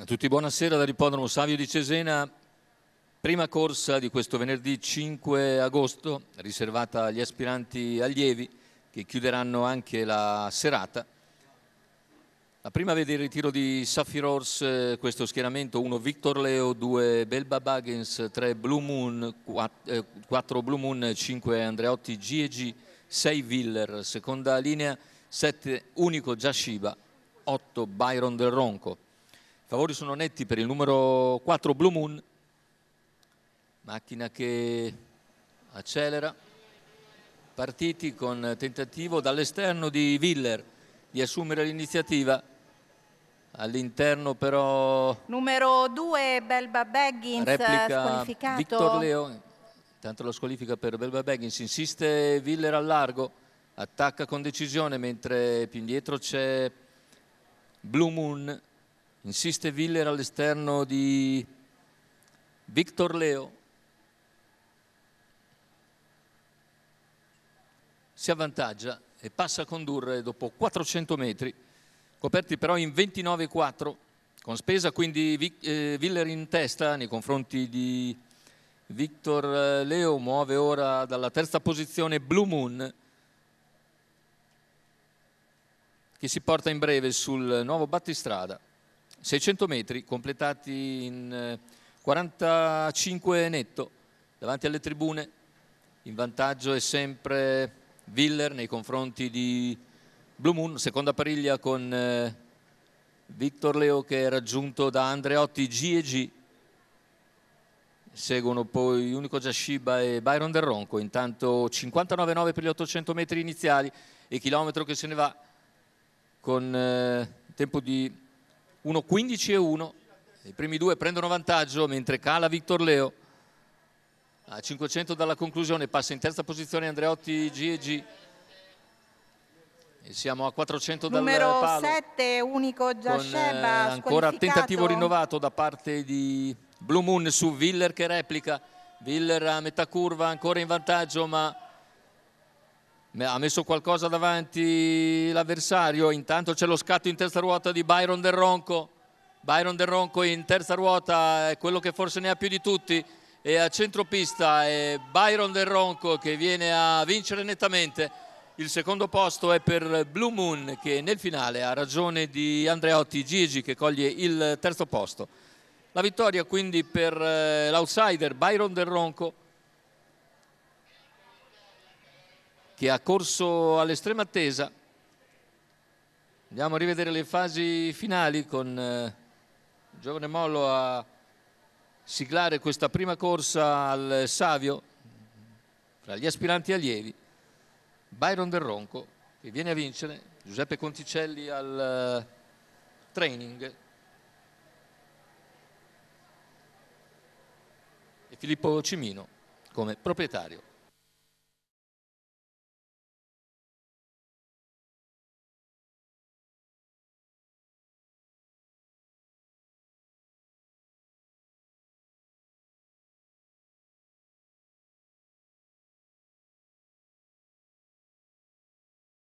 A tutti buonasera dall'ippodromo Savio di Cesena. Prima corsa di questo venerdì 5 agosto, riservata agli aspiranti allievi che chiuderanno anche la serata. La prima vede il ritiro di Safirors, eh, questo schieramento 1 Victor Leo, 2 Belba Buggins, 3 Blue Moon, 4 eh, Blue Moon, 5 Andreotti GEG, 6 Viller, seconda linea, 7 Unico Giashiba, 8 Byron del Ronco favori sono netti per il numero 4 Blue Moon, macchina che accelera, partiti con tentativo dall'esterno di Willer di assumere l'iniziativa, all'interno però... Numero 2 Belba Baggins squalificato. Victor Leo, intanto la squalifica per Belba Baggins, insiste Willer al largo, attacca con decisione mentre più indietro c'è Blue Moon Insiste Willer all'esterno di Victor Leo. Si avvantaggia e passa a condurre dopo 400 metri, coperti però in 29-4, con spesa quindi eh, Willer in testa nei confronti di Victor eh, Leo, muove ora dalla terza posizione Blue Moon, che si porta in breve sul nuovo battistrada. 600 metri completati in 45 eh, netto davanti alle tribune, in vantaggio è sempre Willer nei confronti di Blue Moon, seconda pariglia con eh, Victor Leo che è raggiunto da Andreotti G e G. seguono poi Unico Giasciba e Byron Del Ronco, intanto 59,9 per gli 800 metri iniziali e chilometro che se ne va con eh, tempo di 1-15 e 1. I primi due prendono vantaggio mentre cala Victor Leo. A 500 dalla conclusione passa in terza posizione Andreotti G E G. E siamo a 400 dal Numero 7, unico Giasceba. Eh, ancora tentativo rinnovato da parte di Blue Moon su Willer che replica. Willer a metà curva ancora in vantaggio ma ha messo qualcosa davanti l'avversario, intanto c'è lo scatto in terza ruota di Byron Del Ronco, Byron Del Ronco in terza ruota è quello che forse ne ha più di tutti e a centropista è Byron Del Ronco che viene a vincere nettamente, il secondo posto è per Blue Moon che nel finale ha ragione di Andreotti Gigi che coglie il terzo posto. La vittoria quindi per eh, l'outsider Byron Del Ronco che ha corso all'estrema attesa. Andiamo a rivedere le fasi finali con eh, il Giovane Mollo a siglare questa prima corsa al Savio fra gli aspiranti allievi. Byron Del Ronco che viene a vincere, Giuseppe Conticelli al eh, training e Filippo Cimino come proprietario.